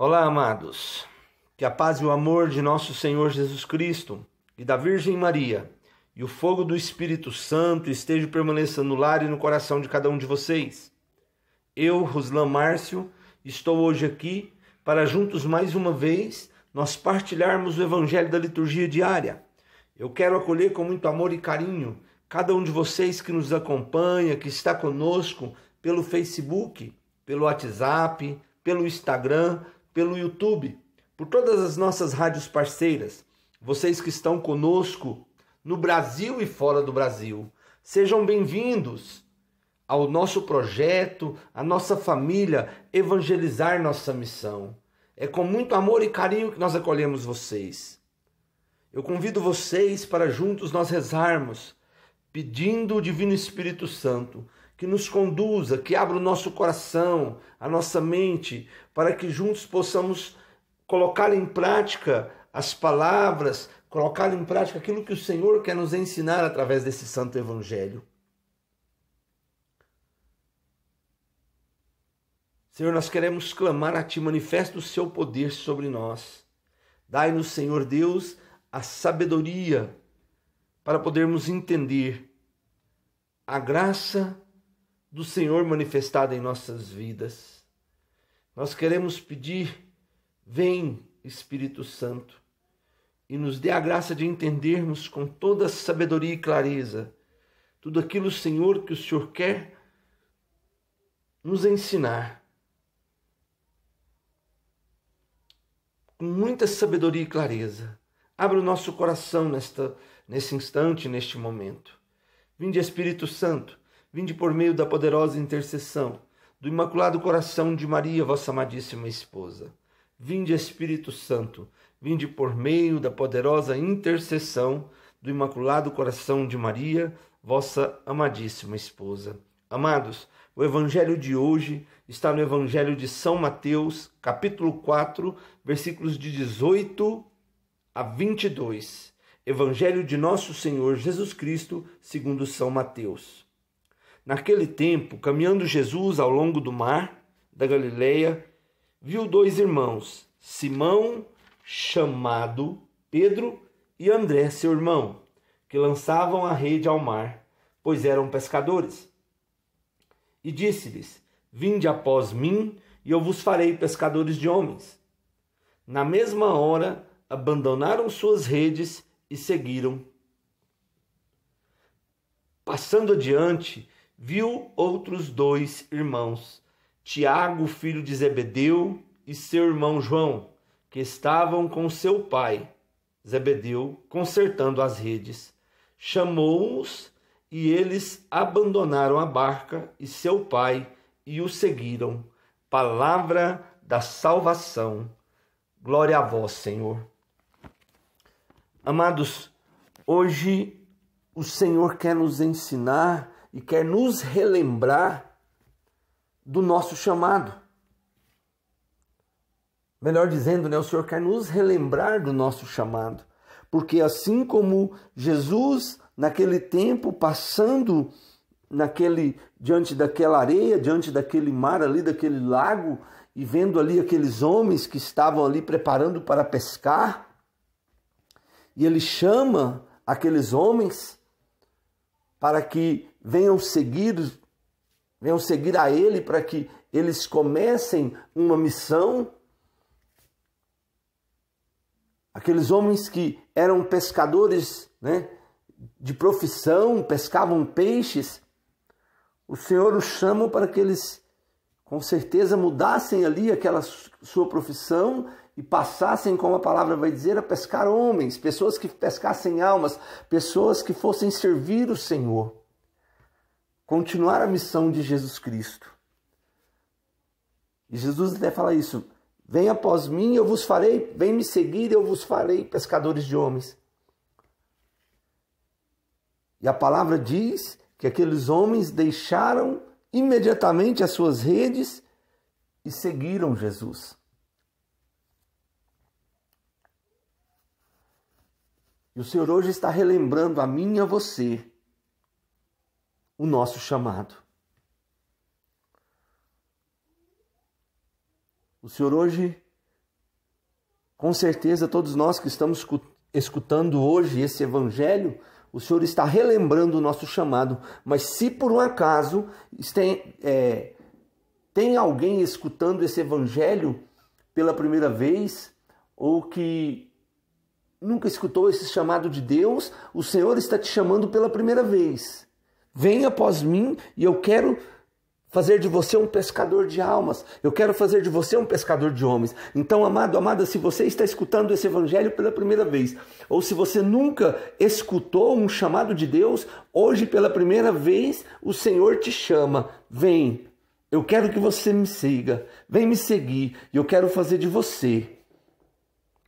Olá, amados. Que a paz e o amor de nosso Senhor Jesus Cristo e da Virgem Maria e o fogo do Espírito Santo estejam permanecendo no lar e no coração de cada um de vocês. Eu, Ruslan Márcio, estou hoje aqui para juntos mais uma vez nós partilharmos o evangelho da liturgia diária. Eu quero acolher com muito amor e carinho cada um de vocês que nos acompanha, que está conosco pelo Facebook, pelo WhatsApp, pelo Instagram, pelo YouTube, por todas as nossas rádios parceiras, vocês que estão conosco no Brasil e fora do Brasil. Sejam bem-vindos ao nosso projeto, à nossa família Evangelizar Nossa Missão. É com muito amor e carinho que nós acolhemos vocês. Eu convido vocês para juntos nós rezarmos, pedindo o Divino Espírito Santo que nos conduza, que abra o nosso coração, a nossa mente, para que juntos possamos colocar em prática as palavras, colocar em prática aquilo que o Senhor quer nos ensinar através desse santo evangelho. Senhor, nós queremos clamar a Ti, manifesta o Seu poder sobre nós. Dai-nos, Senhor Deus, a sabedoria para podermos entender a graça do Senhor manifestada em nossas vidas. Nós queremos pedir, vem Espírito Santo, e nos dê a graça de entendermos com toda sabedoria e clareza tudo aquilo, Senhor, que o Senhor quer nos ensinar. Com muita sabedoria e clareza. Abra o nosso coração nesta, nesse instante, neste momento. Vinde, Espírito Santo vinde por meio da poderosa intercessão do Imaculado Coração de Maria, vossa amadíssima esposa. Vinde, Espírito Santo, vinde por meio da poderosa intercessão do Imaculado Coração de Maria, vossa amadíssima esposa. Amados, o evangelho de hoje está no evangelho de São Mateus, capítulo 4, versículos de 18 a 22. Evangelho de nosso Senhor Jesus Cristo, segundo São Mateus. Naquele tempo, caminhando Jesus ao longo do mar da Galileia, viu dois irmãos, Simão, chamado Pedro, e André, seu irmão, que lançavam a rede ao mar, pois eram pescadores. E disse-lhes: Vinde após mim, e eu vos farei pescadores de homens. Na mesma hora, abandonaram suas redes e seguiram. Passando adiante, viu outros dois irmãos, Tiago, filho de Zebedeu, e seu irmão João, que estavam com seu pai, Zebedeu, consertando as redes. Chamou-os e eles abandonaram a barca e seu pai e o seguiram. Palavra da salvação. Glória a vós, Senhor. Amados, hoje o Senhor quer nos ensinar e quer nos relembrar do nosso chamado. Melhor dizendo, né, o Senhor quer nos relembrar do nosso chamado, porque assim como Jesus naquele tempo passando naquele diante daquela areia, diante daquele mar ali, daquele lago, e vendo ali aqueles homens que estavam ali preparando para pescar, e ele chama aqueles homens para que venham seguir, venham seguir a Ele para que eles comecem uma missão. Aqueles homens que eram pescadores né, de profissão, pescavam peixes, o Senhor os chama para que eles com certeza mudassem ali aquela sua profissão e passassem, como a palavra vai dizer, a pescar homens, pessoas que pescassem almas, pessoas que fossem servir o Senhor continuar a missão de Jesus Cristo. E Jesus até fala isso: Venha após mim, eu vos farei, vem me seguir, eu vos farei pescadores de homens. E a palavra diz que aqueles homens deixaram imediatamente as suas redes e seguiram Jesus. E o Senhor hoje está relembrando a mim e a você o nosso chamado. O Senhor hoje, com certeza, todos nós que estamos escutando hoje esse evangelho, o Senhor está relembrando o nosso chamado, mas se por um acaso tem, é, tem alguém escutando esse evangelho pela primeira vez, ou que nunca escutou esse chamado de Deus, o Senhor está te chamando pela primeira vez. Venha após mim e eu quero fazer de você um pescador de almas. Eu quero fazer de você um pescador de homens. Então, amado, amada, se você está escutando esse evangelho pela primeira vez, ou se você nunca escutou um chamado de Deus, hoje pela primeira vez o Senhor te chama. Vem. Eu quero que você me siga. Vem me seguir e eu quero fazer de você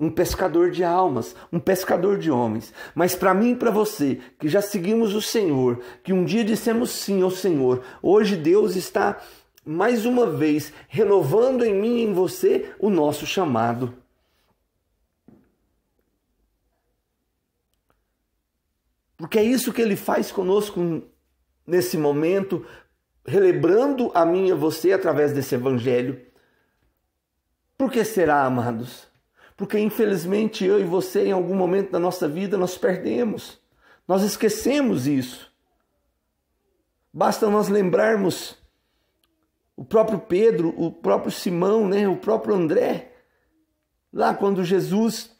um pescador de almas, um pescador de homens. Mas para mim e para você, que já seguimos o Senhor, que um dia dissemos sim ao Senhor, hoje Deus está mais uma vez renovando em mim e em você o nosso chamado. Porque é isso que ele faz conosco nesse momento, relembrando a mim e a você através desse evangelho. Por que será, amados? Porque infelizmente eu e você, em algum momento da nossa vida, nós perdemos, nós esquecemos isso. Basta nós lembrarmos o próprio Pedro, o próprio Simão, né, o próprio André, lá quando Jesus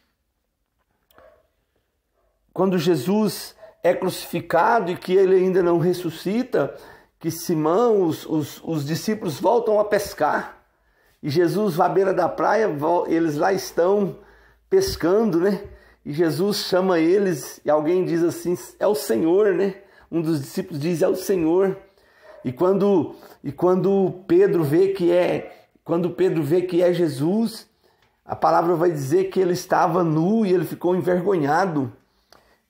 quando Jesus é crucificado e que ele ainda não ressuscita, que Simão, os, os, os discípulos voltam a pescar. E Jesus vai à beira da praia, eles lá estão pescando, né? E Jesus chama eles e alguém diz assim: "É o Senhor", né? Um dos discípulos diz: "É o Senhor". E quando e quando Pedro vê que é, quando Pedro vê que é Jesus, a palavra vai dizer que ele estava nu e ele ficou envergonhado.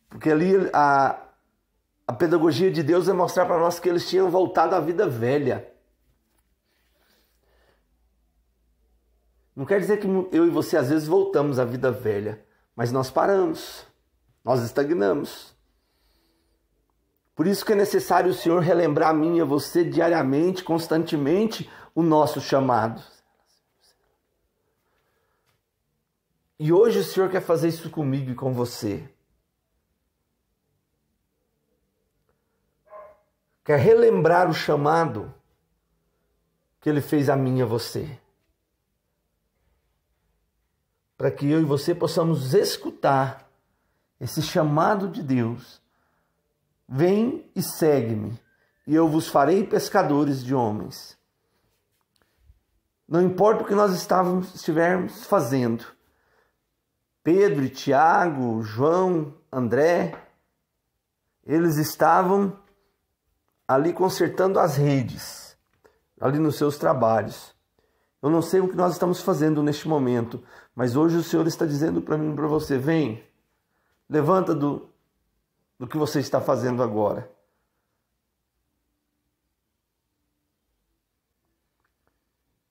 Porque ali a, a pedagogia de Deus é mostrar para nós que eles tinham voltado à vida velha. Não quer dizer que eu e você às vezes voltamos à vida velha, mas nós paramos, nós estagnamos. Por isso que é necessário o Senhor relembrar a mim e a você diariamente, constantemente, o nosso chamado. E hoje o Senhor quer fazer isso comigo e com você. Quer relembrar o chamado que Ele fez a mim e a você para que eu e você possamos escutar esse chamado de Deus. Vem e segue-me, e eu vos farei pescadores de homens. Não importa o que nós estávamos, estivermos fazendo, Pedro, Tiago, João, André, eles estavam ali consertando as redes, ali nos seus trabalhos. Eu não sei o que nós estamos fazendo neste momento, mas hoje o Senhor está dizendo para mim e para você: vem, levanta do, do que você está fazendo agora.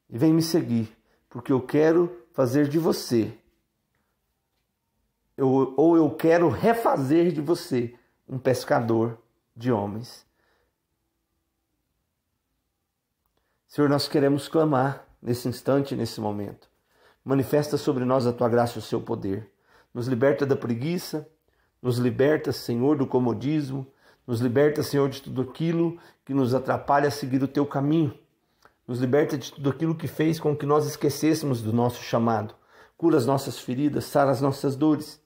E vem me seguir, porque eu quero fazer de você, eu, ou eu quero refazer de você um pescador de homens. Senhor, nós queremos clamar nesse instante, nesse momento. Manifesta sobre nós a tua graça e o seu poder. Nos liberta da preguiça, nos liberta, Senhor, do comodismo, nos liberta, Senhor, de tudo aquilo que nos atrapalha a seguir o teu caminho. Nos liberta de tudo aquilo que fez com que nós esquecêssemos do nosso chamado. Cura as nossas feridas, sara as nossas dores.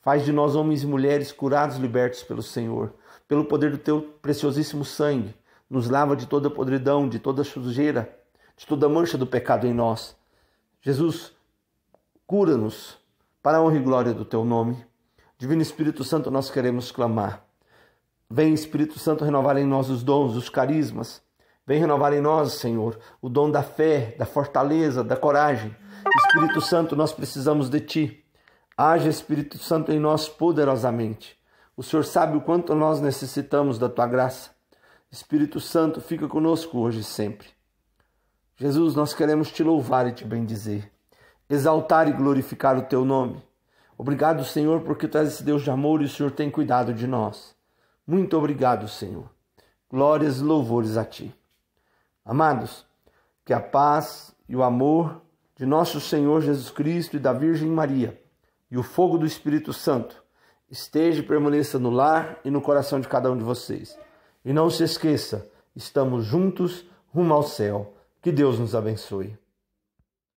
Faz de nós homens e mulheres curados, libertos pelo Senhor, pelo poder do teu preciosíssimo sangue. Nos lava de toda podridão, de toda sujeira, de toda mancha do pecado em nós. Jesus, cura-nos para a honra e glória do teu nome. Divino Espírito Santo, nós queremos clamar. Vem, Espírito Santo, renovar em nós os dons, os carismas. Vem renovar em nós, Senhor, o dom da fé, da fortaleza, da coragem. Espírito Santo, nós precisamos de Ti. Haja, Espírito Santo, em nós poderosamente. O Senhor sabe o quanto nós necessitamos da Tua graça. Espírito Santo, fica conosco hoje e sempre. Jesus, nós queremos te louvar e te bendizer, exaltar e glorificar o teu nome. Obrigado, Senhor, porque tu és esse Deus de amor e o Senhor tem cuidado de nós. Muito obrigado, Senhor. Glórias e louvores a ti. Amados, que a paz e o amor de nosso Senhor Jesus Cristo e da Virgem Maria e o fogo do Espírito Santo esteja e permaneça no lar e no coração de cada um de vocês. E não se esqueça, estamos juntos rumo ao céu. Que Deus nos abençoe.